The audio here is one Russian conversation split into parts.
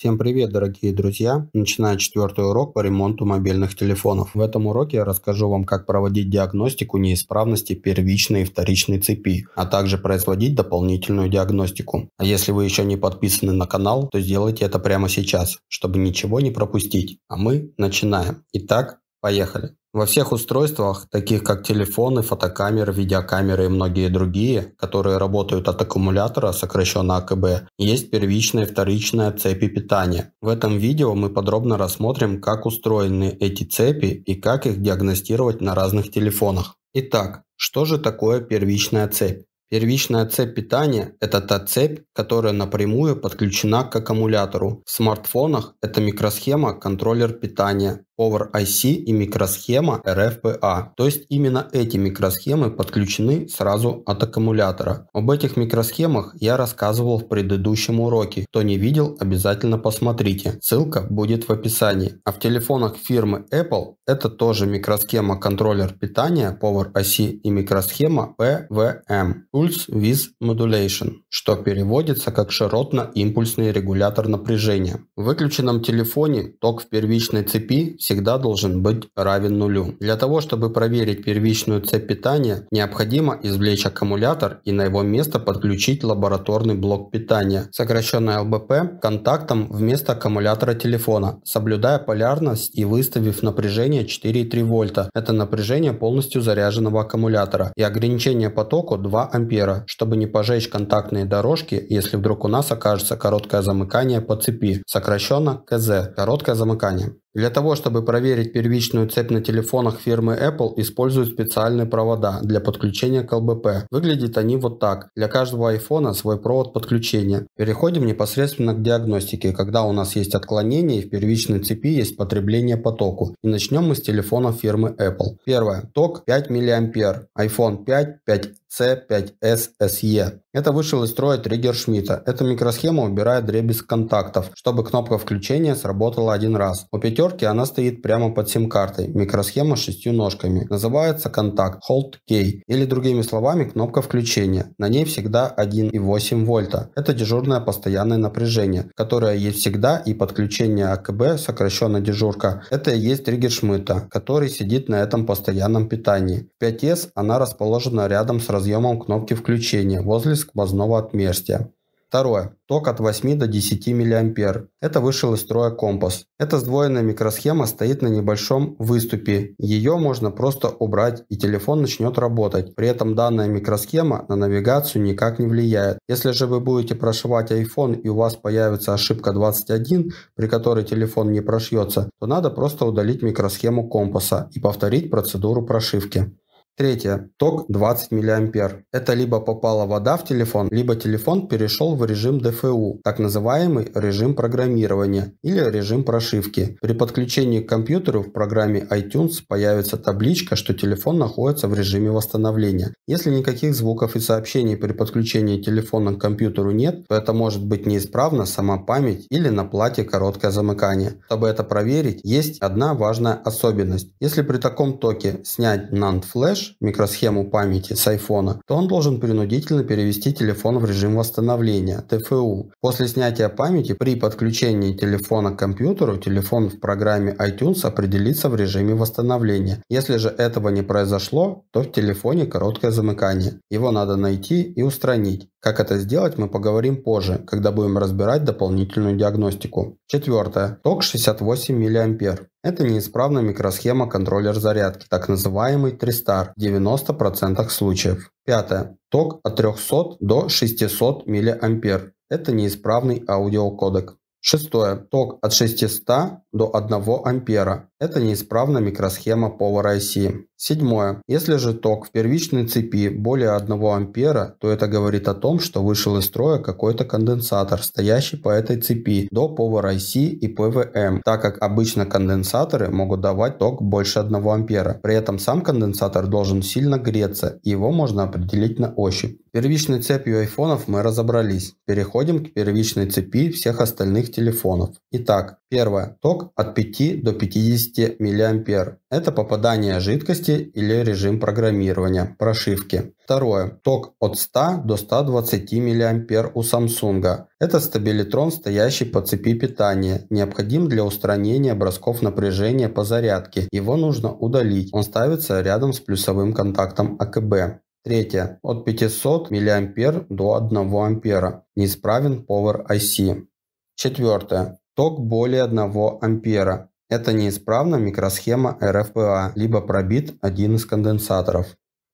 Всем привет, дорогие друзья! Начинаю четвертый урок по ремонту мобильных телефонов. В этом уроке я расскажу вам, как проводить диагностику неисправности первичной и вторичной цепи, а также производить дополнительную диагностику. А если вы еще не подписаны на канал, то сделайте это прямо сейчас, чтобы ничего не пропустить. А мы начинаем. Итак, поехали! Во всех устройствах, таких как телефоны, фотокамеры, видеокамеры и многие другие, которые работают от аккумулятора, сокращенно АКБ, есть первичная и вторичная цепи питания. В этом видео мы подробно рассмотрим, как устроены эти цепи и как их диагностировать на разных телефонах. Итак, что же такое первичная цепь? Первичная цепь питания – это та цепь, которая напрямую подключена к аккумулятору. В смартфонах это микросхема контроллер питания. Power IC и микросхема RFPA. То есть именно эти микросхемы подключены сразу от аккумулятора. Об этих микросхемах я рассказывал в предыдущем уроке. Кто не видел, обязательно посмотрите. Ссылка будет в описании. А в телефонах фирмы Apple это тоже микросхема контроллер питания Power IC и микросхема PWM Pulse with Modulation, что переводится как широтно-импульсный регулятор напряжения. В выключенном телефоне ток в первичной цепи всегда должен быть равен нулю. Для того, чтобы проверить первичную цепь питания, необходимо извлечь аккумулятор и на его место подключить лабораторный блок питания, сокращенный ЛБП, контактом вместо аккумулятора телефона, соблюдая полярность и выставив напряжение 4,3 вольта. Это напряжение полностью заряженного аккумулятора и ограничение потоку 2 ампера, чтобы не пожечь контактные дорожки, если вдруг у нас окажется короткое замыкание по цепи, сокращенно КЗ, короткое замыкание. Для того, чтобы проверить первичную цепь на телефонах фирмы Apple, используют специальные провода для подключения к ЛБП. Выглядят они вот так. Для каждого iPhone свой провод подключения. Переходим непосредственно к диагностике, когда у нас есть отклонение и в первичной цепи есть потребление потоку. И начнем мы с телефонов фирмы Apple. Первое. Ток 5 мА. iPhone 5, 5 C5SSE. Это вышел из строя триггер Шмидта. Эта микросхема убирает дребезг контактов, чтобы кнопка включения сработала один раз. У пятерки она стоит прямо под сим-картой. Микросхема с шестью ножками. Называется контакт Hold Key или другими словами кнопка включения. На ней всегда 1,8 вольта. Это дежурное постоянное напряжение, которое есть всегда и подключение АКБ, сокращенно дежурка. Это и есть триггер Шмидта, который сидит на этом постоянном питании. В 5S она расположена рядом с разъемом кнопки включения возле сквозного отверстия. Второе. Ток от 8 до 10 мА. Это вышел из строя компас. Эта сдвоенная микросхема стоит на небольшом выступе. Ее можно просто убрать и телефон начнет работать. При этом данная микросхема на навигацию никак не влияет. Если же вы будете прошивать iPhone и у вас появится ошибка 21, при которой телефон не прошьется, то надо просто удалить микросхему компаса и повторить процедуру прошивки. Третье. Ток 20 мА. Это либо попала вода в телефон, либо телефон перешел в режим ДФУ, так называемый режим программирования или режим прошивки. При подключении к компьютеру в программе iTunes появится табличка, что телефон находится в режиме восстановления. Если никаких звуков и сообщений при подключении телефона к компьютеру нет, то это может быть неисправна сама память или на плате короткое замыкание. Чтобы это проверить, есть одна важная особенность. Если при таком токе снять NAND флеш, микросхему памяти с iPhone, то он должен принудительно перевести телефон в режим восстановления, ТФУ. После снятия памяти при подключении телефона к компьютеру телефон в программе iTunes определится в режиме восстановления. Если же этого не произошло, то в телефоне короткое замыкание. Его надо найти и устранить. Как это сделать, мы поговорим позже, когда будем разбирать дополнительную диагностику. Четвертое. Ток 68 мА. Это неисправная микросхема контроллер зарядки, так называемый Тристар в 90% случаев. Пятое. Ток от 300 до 600 мА. Это неисправный аудиокодек. Шестое. Ток от 600 до 1 ампера. Это неисправна микросхема повара IC. Седьмое. Если же ток в первичной цепи более 1 ампера, то это говорит о том, что вышел из строя какой-то конденсатор, стоящий по этой цепи до повара IC и ПВМ, так как обычно конденсаторы могут давать ток больше 1 ампера. При этом сам конденсатор должен сильно греться, и его можно определить на ощупь. Первичной цепью айфонов мы разобрались. Переходим к первичной цепи всех остальных мобильных телефонов. Итак, первое. Ток от 5 до 50 мА. Это попадание жидкости или режим программирования, прошивки. Второе. Ток от 100 до 120 мА у Samsung. Это стабилитрон, стоящий по цепи питания, необходим для устранения бросков напряжения по зарядке. Его нужно удалить. Он ставится рядом с плюсовым контактом АКБ. Третье. От 500 мА до 1 А. Неисправен Power IC. Четвертое. Ток более 1 ампера. Это неисправна микросхема РФПА, либо пробит один из конденсаторов.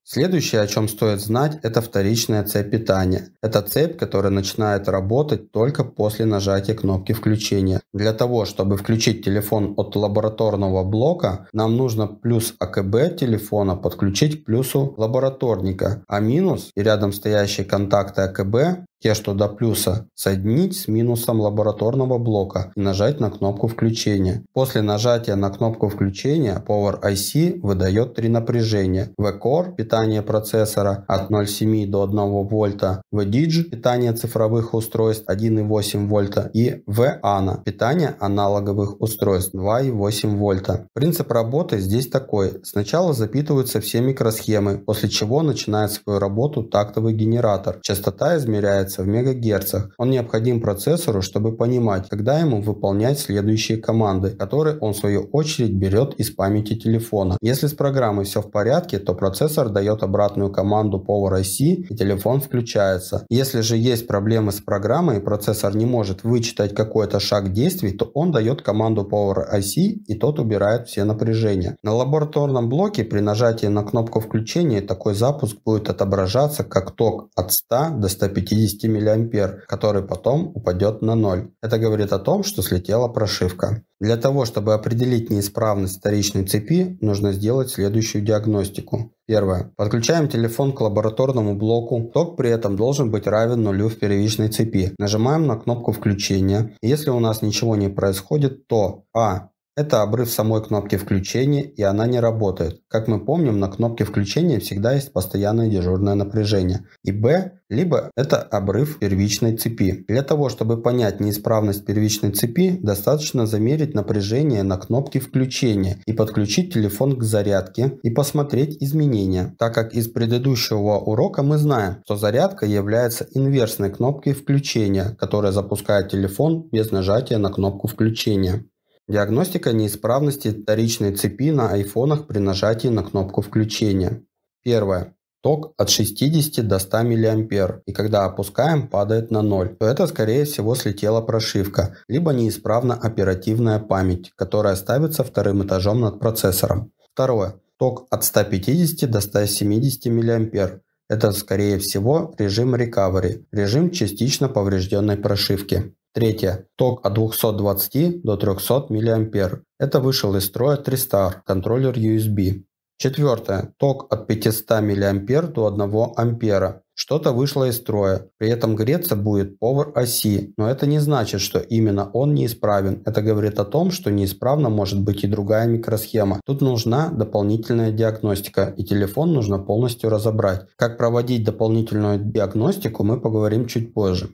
Следующее, о чем стоит знать, это вторичная цепь питания. Это цепь, которая начинает работать только после нажатия кнопки включения. Для того, чтобы включить телефон от лабораторного блока, нам нужно плюс АКБ телефона подключить к плюсу лабораторника, а минус и рядом стоящие контакты АКБ те, что до плюса, соединить с минусом лабораторного блока и нажать на кнопку включения. После нажатия на кнопку включения Power IC выдает три напряжения. V-Core – питание процессора от 0,7 до 1 вольта, V-Dig – питание цифровых устройств 1,8 вольта и V-ANA – питание аналоговых устройств 2,8 вольта. Принцип работы здесь такой. Сначала запитываются все микросхемы, после чего начинает свою работу тактовый генератор. Частота измеряется измеряется в мегагерцах. Он необходим процессору, чтобы понимать, когда ему выполнять следующие команды, которые он в свою очередь берет из памяти телефона. Если с программой все в порядке, то процессор дает обратную команду Power IC и телефон включается. Если же есть проблемы с программой и процессор не может вычитать какой-то шаг действий, то он дает команду Power IC и тот убирает все напряжения. На лабораторном блоке при нажатии на кнопку включения такой запуск будет отображаться как ток от 100 до 150 10 мА, который потом упадет на ноль. Это говорит о том, что слетела прошивка. Для того, чтобы определить неисправность вторичной цепи, нужно сделать следующую диагностику. Первое. Подключаем телефон к лабораторному блоку. Ток при этом должен быть равен нулю в первичной цепи. Нажимаем на кнопку включения. Если у нас ничего не происходит, то А. Это обрыв самой кнопки включения, и она не работает. Как мы помним, на кнопке включения всегда есть постоянное дежурное напряжение. И Б, либо это обрыв первичной цепи. Для того, чтобы понять неисправность первичной цепи, достаточно замерить напряжение на кнопке включения и подключить телефон к зарядке и посмотреть изменения. Так как из предыдущего урока мы знаем, что зарядка является инверсной кнопкой включения, которая запускает телефон без нажатия на кнопку включения. Диагностика неисправности вторичной цепи на айфонах при нажатии на кнопку включения. Первое. Ток от 60 до 100 мА, и когда опускаем, падает на 0, то это скорее всего слетела прошивка, либо неисправна оперативная память, которая ставится вторым этажом над процессором. Второе. Ток от 150 до 170 мА, это, скорее всего, режим recovery, режим частично поврежденной прошивки. Третье. Ток от 220 до 300 мА. Это вышел из строя Tristar, контроллер USB. Четвертое. Ток от 500 мА до 1 ампера. Что-то вышло из строя. При этом греться будет повар оси, но это не значит, что именно он неисправен. Это говорит о том, что неисправна может быть и другая микросхема. Тут нужна дополнительная диагностика, и телефон нужно полностью разобрать. Как проводить дополнительную диагностику, мы поговорим чуть позже.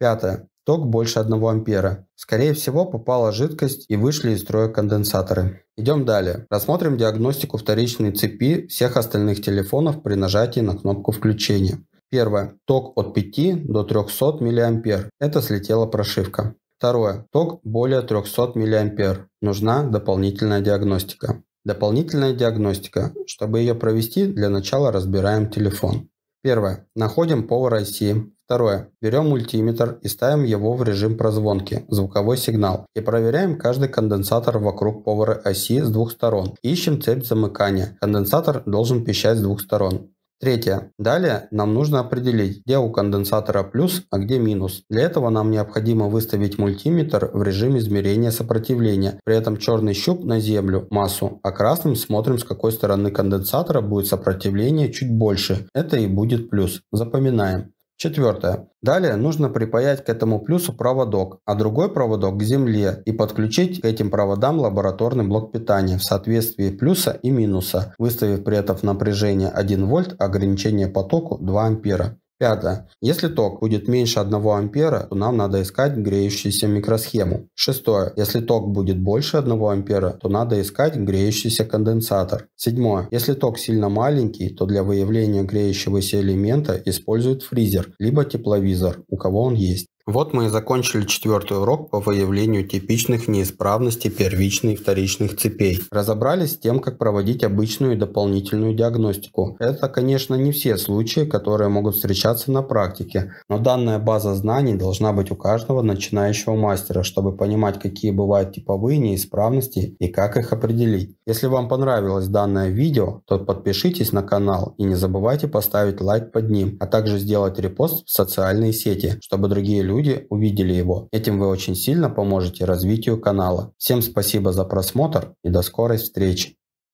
Пятое. Ток больше 1 ампера. Скорее всего, попала жидкость и вышли из строя конденсаторы. Идем далее. Рассмотрим диагностику вторичной цепи всех остальных телефонов при нажатии на кнопку включения. Первое. Ток от 5 до 300 мА. Это слетела прошивка. Второе. Ток более 300 мА. Нужна дополнительная диагностика. Дополнительная диагностика. Чтобы ее провести, для начала разбираем телефон. Первое. Находим повар IC. Второе. Берем мультиметр и ставим его в режим прозвонки, звуковой сигнал, и проверяем каждый конденсатор вокруг повара оси с двух сторон. Ищем цепь замыкания. Конденсатор должен пищать с двух сторон. Третье. Далее нам нужно определить, где у конденсатора плюс, а где минус. Для этого нам необходимо выставить мультиметр в режим измерения сопротивления. При этом черный щуп на землю, массу, а красным смотрим, с какой стороны конденсатора будет сопротивление чуть больше. Это и будет плюс. Запоминаем. Четвертое. Далее нужно припаять к этому плюсу проводок, а другой проводок к земле и подключить к этим проводам лабораторный блок питания в соответствии плюса и минуса, выставив при этом напряжение 1 вольт, а ограничение потоку 2 ампера. Пятое. Если ток будет меньше 1 ампера, то нам надо искать греющуюся микросхему. Шестое. Если ток будет больше 1 ампера, то надо искать греющийся конденсатор. Седьмое. Если ток сильно маленький, то для выявления греющегося элемента используют фризер, либо тепловизор, у кого он есть. Вот мы и закончили четвертый урок по выявлению типичных неисправностей первичных и вторичных цепей. Разобрались с тем, как проводить обычную и дополнительную диагностику. Это, конечно, не все случаи, которые могут встречаться на практике, но данная база знаний должна быть у каждого начинающего мастера, чтобы понимать, какие бывают типовые неисправности и как их определить. Если вам понравилось данное видео, то подпишитесь на канал и не забывайте поставить лайк под ним, а также сделать репост в социальные сети, чтобы другие люди люди увидели его. Этим вы очень сильно поможете развитию канала. Всем спасибо за просмотр и до скорой встречи.